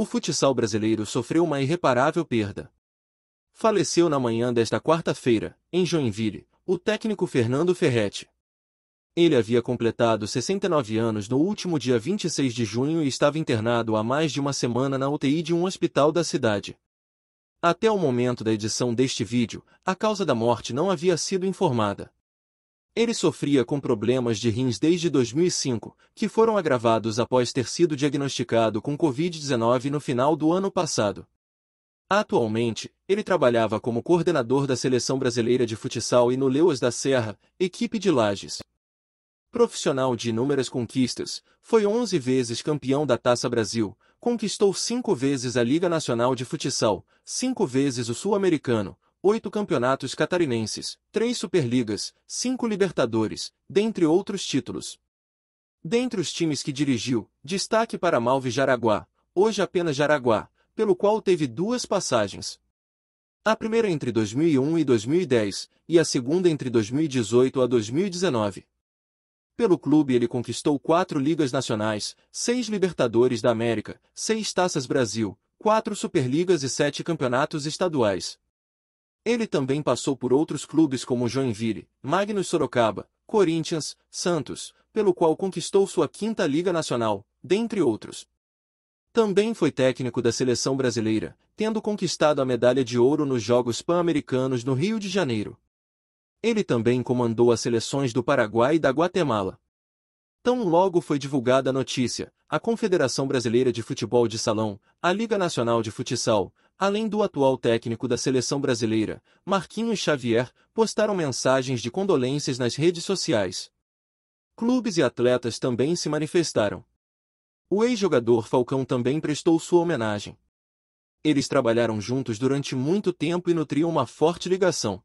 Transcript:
o futsal brasileiro sofreu uma irreparável perda. Faleceu na manhã desta quarta-feira, em Joinville, o técnico Fernando Ferretti. Ele havia completado 69 anos no último dia 26 de junho e estava internado há mais de uma semana na UTI de um hospital da cidade. Até o momento da edição deste vídeo, a causa da morte não havia sido informada. Ele sofria com problemas de rins desde 2005, que foram agravados após ter sido diagnosticado com Covid-19 no final do ano passado. Atualmente, ele trabalhava como coordenador da Seleção Brasileira de Futsal e no Leuas da Serra, equipe de Lages. Profissional de inúmeras conquistas, foi 11 vezes campeão da Taça Brasil, conquistou cinco vezes a Liga Nacional de Futsal, cinco vezes o Sul-Americano, oito campeonatos catarinenses, três Superligas, cinco Libertadores, dentre outros títulos. Dentre os times que dirigiu, destaque para Malve Jaraguá, hoje apenas Jaraguá, pelo qual teve duas passagens. A primeira entre 2001 e 2010, e a segunda entre 2018 a 2019. Pelo clube ele conquistou quatro Ligas Nacionais, seis Libertadores da América, seis Taças Brasil, quatro Superligas e sete Campeonatos Estaduais. Ele também passou por outros clubes como Joinville, Magnus Sorocaba, Corinthians, Santos, pelo qual conquistou sua quinta Liga Nacional, dentre outros. Também foi técnico da seleção brasileira, tendo conquistado a medalha de ouro nos Jogos Pan-Americanos no Rio de Janeiro. Ele também comandou as seleções do Paraguai e da Guatemala. Tão logo foi divulgada a notícia, a Confederação Brasileira de Futebol de Salão, a Liga Nacional de Futsal, além do atual técnico da seleção brasileira, Marquinhos Xavier, postaram mensagens de condolências nas redes sociais. Clubes e atletas também se manifestaram. O ex-jogador Falcão também prestou sua homenagem. Eles trabalharam juntos durante muito tempo e nutriam uma forte ligação.